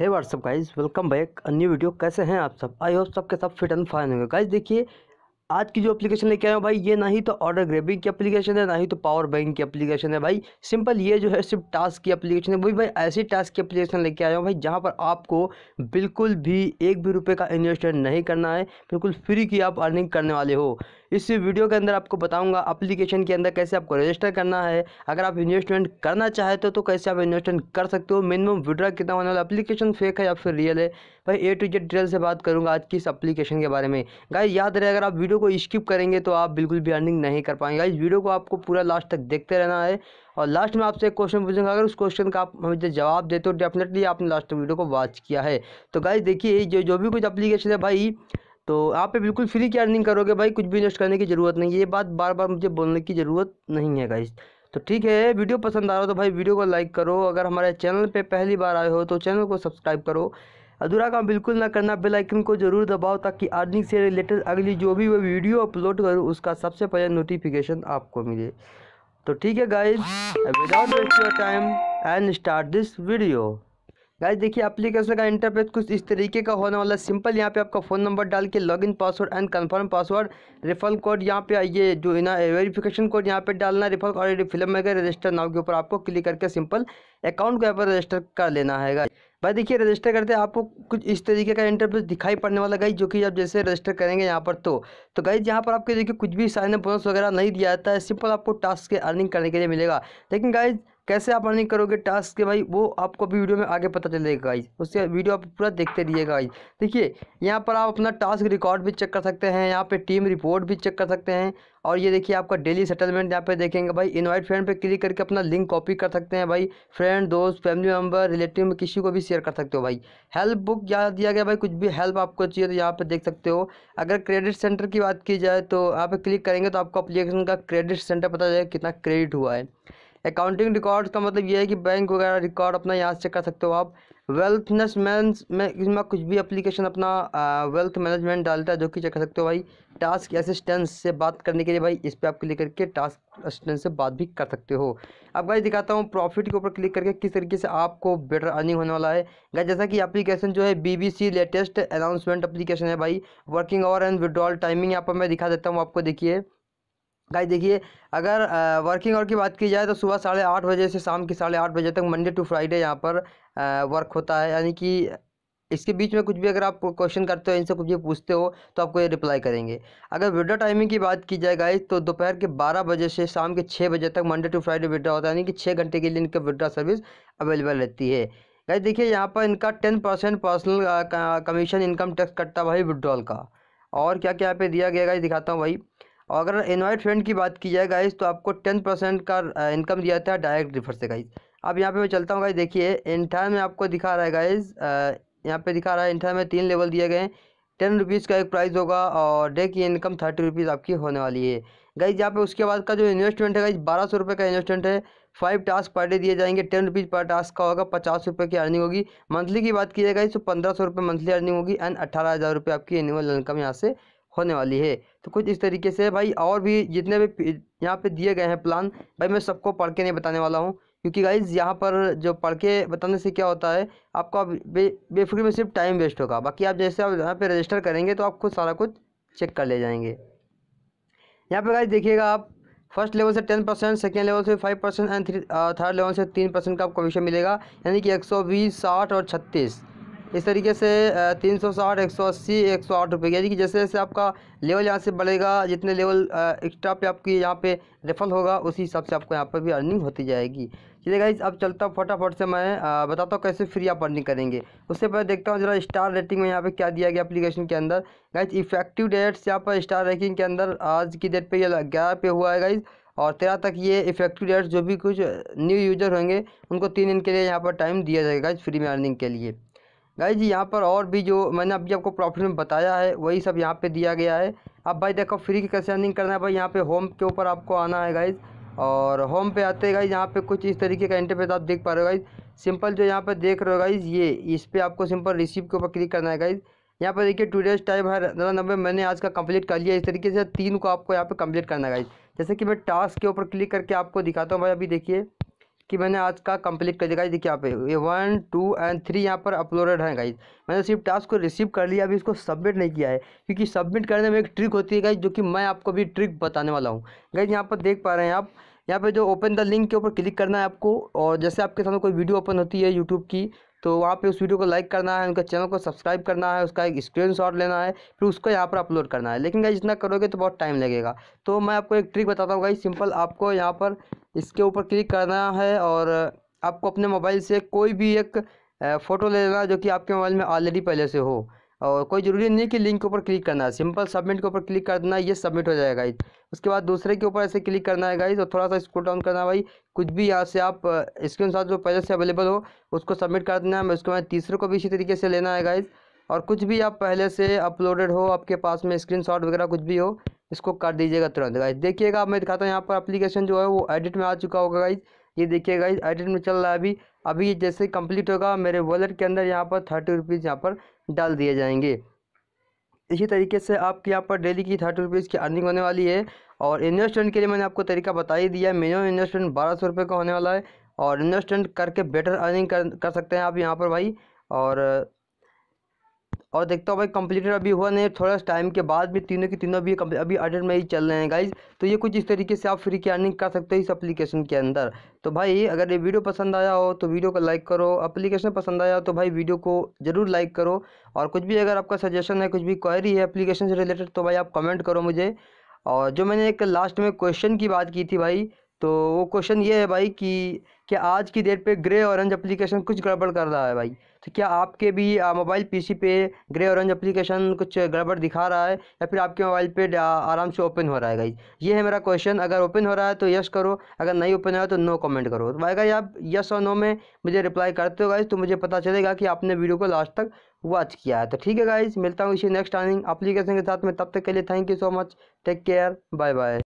है what's up guys welcome back अन्य video कैसे हैं आप सब आई होप सबके सब फिट एंड फाइन होंगे गाइज देखिए आज की जो एप्लीकेशन लेके आए हो भाई ये ना ही तो ऑर्डर ग्रेबिंग की एप्लीकेशन है ना ही तो पावर बैंक की एप्लीकेशन है भाई सिंपल ये जो है सिर्फ टास्क की एप्लीकेशन है वही भाई ऐसी टास्क की एप्लीकेशन लेके आए हो भाई जहाँ पर आपको बिल्कुल भी एक भी रुपये का इन्वेस्टमेंट नहीं करना है बिल्कुल फ्री की आप अर्निंग करने वाले हो इस वीडियो के अंदर आपको बताऊंगा अप्लीकेशन के अंदर कैसे आपको रजिस्टर करना है अगर आप इन्वेस्टमेंट करना चाहते हो तो कैसे आप इन्वेस्टमेंट कर सकते हो मिनिमम विड्रा कितना होने वाला अप्लीकेशन फेक है या फिर रियल है भाई ए टू जेड डिटेल से बात करूँगा आज की इस अप्लीकेशन के बारे में गाय याद रहे अगर आप वीडियो को स्किप करेंगे तो आप बिल्कुल भी अर्निंग नहीं कर पाएंगे इस वीडियो को आपको पूरा लास्ट तक देखते रहना है और लास्ट में आपसे एक क्वेश्चन पूछूंगा अगर उस क्वेश्चन का आप मुझे जवाब देते हो डेफिनेटली आपने लास्ट वीडियो को वॉच किया है तो गाइज देखिए जो जो भी कुछ अप्लीकेशन है भाई तो आप पे बिल्कुल फ्री की अर्निंग करोगे भाई कुछ भी इन्वेस्ट करने की ज़रूरत नहीं है ये बात बार बार मुझे बोलने की ज़रूरत नहीं है गाइज तो ठीक है वीडियो पसंद आ रहा हो तो भाई वीडियो को लाइक करो अगर हमारे चैनल पे पहली बार आए हो तो चैनल को सब्सक्राइब करो अधूरा काम बिल्कुल ना करना बेल आइकन को जरूर दबाओ ताकि अर्निंग से रिलेटेड अगली जो भी वो वीडियो अपलोड करूँ उसका सबसे पहले नोटिफिकेशन आपको मिले तो ठीक है guys without waste your time and start this video guys देखिए एप्लीकेशन का इंटरफेस कुछ इस तरीके का होने वाला सिंपल यहाँ पे आपका फ़ोन नंबर डाल के login password and confirm password referral code यहाँ पे ये जो है ना वेरिफिकेशन कोड यहाँ पे डालना रेफरल ऑलरेडी फिल्म में रजिस्टर नाव के ऊपर आपको क्लिक करके सिंपल अकाउंट को यहाँ पर रजिस्टर कर लेना है गाइज भाई देखिए रजिस्टर करते हैं आपको कुछ इस तरीके का इंटरफेस दिखाई पड़ने वाला गाइज जो कि आप जैसे रजिस्टर करेंगे यहाँ पर तो तो गाइज यहाँ पर आपके देखिए कुछ भी साइन बोनस वगैरह नहीं दिया जाता है सिंपल आपको टास्क के अर्निंग करने के लिए मिलेगा लेकिन गाइज कैसे आप अर्निंग करोगे टास्क के भाई वो आपको अभी वीडियो में आगे पता चलेगा गाइज उसके वीडियो आप पूरा देखते रहिएगा गाइज देखिए यहाँ पर आप अपना टास्क रिकॉर्ड भी चेक कर सकते हैं यहाँ पे टीम रिपोर्ट भी चेक कर सकते हैं और ये देखिए आपका डेली सेटलमेंट यहाँ पे देखेंगे भाई इनवाइट फ्रेंड पे क्लिक करके अपना लिंक कॉपी कर सकते हैं भाई फ्रेंड दोस्त फैमिली मेम्बर रिलेटिव में किसी को भी शेयर कर सकते हो भाई हेल्प बुक याद दिया गया भाई कुछ भी हेल्प आपको चाहिए तो यहाँ पे देख सकते हो अगर क्रेडिट सेंटर की बात की जाए तो यहाँ पर क्लिक करेंगे तो आपको अप्लीकेशन का क्रेडिट सेंटर पता चलेगा कितना क्रेडिट हुआ है अकाउंटिंग रिकॉर्ड का मतलब ये है कि बैंक वगैरह रिकॉर्ड अपना यहाँ से चेक कर सकते हो आप वेल्थनेस मैन में इसमें कुछ भी एप्लीकेशन अपना वेल्थ मैनेजमेंट डालता है जो कि चेक कर सकते हो भाई टास्क असिस्टेंस से बात करने के लिए भाई इस पर आप क्लिक करके टास्क असिस्टेंस से बात भी कर सकते हो अब भाई दिखाता हूँ प्रॉफिट के ऊपर क्लिक करके किस तरीके से आपको बेटर अर्निंग होने वाला है भाई जैसा कि एप्लीकेशन जो है बीबीसी लेटेस्ट अनाउंसमेंट एप्लीकेशन है भाई working hour and withdrawal timing यहाँ पर मैं दिखा देता हूँ आपको देखिए गाई देखिए अगर वर्किंग आवर की बात की जाए तो सुबह साढ़े आठ बजे से शाम के साढ़े आठ बजे तक मंडे टू फ्राइडे यहाँ पर वर्क होता है यानी कि इसके बीच में कुछ भी अगर आप क्वेश्चन करते हो इनसे कुछ भी पूछते हो तो आपको ये रिप्लाई करेंगे अगर विड्रा टाइमिंग की बात की जाए गाइस तो दोपहर के 12 बजे से शाम के 6 बजे तक मंडे टू फ्राइडे विड्रा होता है यानी कि छः घंटे के लिए इनका विड्रा सर्विस अवेलेबल रहती है गाइस देखिए यहाँ पर इनका ten percent personal commission income tax कटता भाई विड्रॉल का और क्या क्या यहाँ पे दिया गया गाइस दिखाता हूँ भाई और अगर इनवाइट फ्रेंड की बात की जाए गाइज तो आपको टेन परसेंट का इनकम दिया जाता है डायरेक्ट रिफर से गाइज़ अब यहाँ पे मैं चलता हूँ गाइज़ देखिए इंटर में आपको दिखा रहा है गाइज़ यहाँ पे दिखा रहा है इंटर में तीन लेवल दिए गए हैं टेन रुपीज़ का एक प्राइस होगा और डे की इनकम थर्टी रुपीज़ आपकी होने वाली है गाइज यहाँ पे उसके बाद का जो इन्वेस्टमेंट है गाइज बारह सौ रुपये का इन्वेस्टमेंट है फाइव टास्क पर डे दिए जाएंगे टेन रुपीज़ पर टास्क का होगा पचास रुपये की अर्निंग होगी मंथली की बात की जाए गाइज तो पंद्रह सौ रुपये मंथली अर्निंग होगी एंड अट्ठारह हज़ार रुपये आपकी एनुअल इनकम यहाँ से होने वाली है तो कुछ इस तरीके से भाई और भी जितने भी यहाँ पे दिए गए हैं प्लान भाई मैं सबको पढ़ के नहीं बताने वाला हूँ क्योंकि गाइज यहाँ पर जो पढ़ के बताने से क्या होता है आपका बे बेफिक्री में सिर्फ टाइम वेस्ट होगा बाकी आप जैसे आप यहाँ पर रजिस्टर करेंगे तो आप खुद सारा कुछ चेक कर ले जाएंगे यहाँ पर गाइज देखिएगा आप फर्स्ट लेवल से टेन परसेंट सेकेंड लेवल से five percent and three third level से तीन परसेंट का आपको कमीशन मिलेगा यानी कि एक सौ बीस साठ और छत्तीस इस तरीके से तीन सौ साठ एक सौ अस्सी एक सौ आठ रुपये यानी कि जैसे जैसे आपका लेवल यहाँ से बढ़ेगा जितने लेवल एक्स्ट्रा पे आपकी यहाँ पे रेफल होगा उसी हिसाब से आपको यहाँ पर भी अर्निंग होती जाएगी चलिए गाइज अब चलता हूँ फटाफट से मैं बताता हूँ कैसे फ्री आप अर्निंग करेंगे उससे पहले देखता हूँ जरा स्टार रेटिंग में यहाँ पे क्या दिया गया एप्लीकेशन के अंदर गाइज इफेक्टिव डेट्स यहाँ पर स्टार रैंकिंग के अंदर आज की डेट पर यह ग्यारह पे हुआ है गाइज़ और तेरह तक ये इफेक्टिव डेट्स जो भी कुछ न्यू यूजर होंगे उनको तीन दिन के लिए यहाँ पर टाइम दिया जाएगा फ्री में अर्निंग के लिए जी यहाँ पर और भी जो मैंने अभी आपको प्रॉफिट में बताया है वही सब यहाँ पे दिया गया है अब भाई देखो फ्री की कैसे अर्निंग करना है भाई यहाँ पे होम के ऊपर आपको आना है गाइज और होम पे आते हैं गाइज यहाँ पे कुछ इस तरीके का इंटरफेस आप देख पा रहे हो गाइज सिंपल जो यहाँ पे देख रहे हो गाइज ये इस पर आपको सिंपल रिसीव के ऊपर क्लिक करना है गाइज यहाँ पर देखिए टूडेज टाइम है दादा नब्बे मैंने आज का कंप्लीट कर लिया इस तरीके से तीन को आपको यहाँ पर कम्प्लीट करना है गाइज जैसे कि मैं टास्क के ऊपर क्लिक करके आपको दिखाता हूँ भाई अभी देखिए कि मैंने आज का कंप्लीट कर दिया गाइस देखिए यहाँ पे ये वन टू एंड थ्री यहाँ पर अपलोडेड है गाइज मैंने सिर्फ टास्क को रिसीव कर लिया अभी इसको सबमिट नहीं किया है क्योंकि सबमिट करने में एक ट्रिक होती है गाइज जो कि मैं आपको भी ट्रिक बताने वाला हूँ गाइज यहाँ पर देख पा रहे हैं आप यहाँ पे जो ओपन द लिंक के ऊपर क्लिक करना है आपको और जैसे आपके सामने कोई वीडियो ओपन होती है यूट्यूब की तो वहाँ पे उस वीडियो को लाइक करना है उनके चैनल को सब्सक्राइब करना है उसका एक शॉट लेना है फिर उसको यहाँ पर अपलोड करना है लेकिन गाइज इतना करोगे तो बहुत टाइम लगेगा तो मैं आपको एक ट्रिक बताता हूँ गाई सिंपल आपको यहाँ पर इसके ऊपर क्लिक करना है और आपको अपने मोबाइल से कोई भी एक फ़ोटो ले लेना जो कि आपके मोबाइल में ऑलरेडी पहले से हो और कोई ज़रूरी नहीं कि लिंक के ऊपर क्लिक करना है सिंपल सबमिट के ऊपर क्लिक कर देना ये सबमिट हो जाएगा गाइज उसके बाद दूसरे के ऊपर ऐसे क्लिक करना है गाइज और थोड़ा सा स्क्रोल डाउन करना है भाई कुछ भी यहाँ से आप स्क्रीन जो पहले से अवेलेबल हो उसको सबमिट कर देना है उसके बाद तीसरे को भी इसी तरीके से लेना है गाइज़ और कुछ भी आप पहले से अपलोडेड हो आपके पास में स्क्रीन वगैरह कुछ भी हो इसको कर दीजिएगा तुरंत गाइज देखिएगा मैं दिखाता हूँ यहाँ पर एप्लीकेशन जो है वो एडिट में आ चुका होगा गाइज ये देखिएगा एडिट में चल रहा है अभी अभी ये जैसे कंप्लीट होगा मेरे वॉलेट के अंदर यहाँ पर थर्टी रुपीज़ यहाँ पर डाल दिए जाएंगे इसी तरीके से आपके यहाँ पर डेली की थर्टी रुपीज़ की अर्निंग होने वाली है और इन्वेस्टमेंट के लिए मैंने आपको तरीका बता ही दिया मिनिमम इन्वेस्टमेंट बारह सौ रुपये का होने वाला है और इन्वेस्टमेंट करके बेटर अर्निंग कर, कर सकते हैं आप यहाँ पर भाई और और देखता हूँ भाई कंप्लीटेड अभी हुआ नहीं थोड़ा टाइम के बाद भी तीनों के तीनों भी अभी अडेट में ही चल रहे हैं गाइज तो ये कुछ इस तरीके से आप फ्री की अर्निंग कर सकते हो इस एप्लीकेशन के अंदर तो भाई अगर ये वीडियो पसंद आया हो तो वीडियो को लाइक करो एप्लीकेशन पसंद आया हो तो भाई वीडियो को जरूर लाइक करो और कुछ भी अगर आपका सजेशन है कुछ भी क्वारी है अप्लीकेशन से रिलेटेड तो भाई आप कमेंट करो मुझे और जो मैंने एक लास्ट में क्वेश्चन की बात की थी भाई तो वो क्वेश्चन ये है भाई कि क्या आज की डेट पे ग्रे ऑरेंज एप्लीकेशन कुछ गड़बड़ कर रहा है भाई तो क्या आपके भी मोबाइल पीसी पे ग्रे ऑरेंज एप्लीकेशन कुछ गड़बड़ दिखा रहा है या फिर आपके मोबाइल पे आराम से ओपन हो रहा है भाई ये है मेरा क्वेश्चन अगर ओपन हो रहा है तो यस करो अगर नहीं ओपन हो रहा है तो नो कमेंट करो तो भाई गाई आप यस और नो में मुझे रिप्लाई करते हो गाइज तो मुझे पता चलेगा कि आपने वीडियो को लास्ट तक वॉच किया है तो ठीक है गाइज मिलता हूँ इसी नेक्स्ट अर्निंग एप्लीकेशन के साथ में तब तक के लिए thank you so much take care bye bye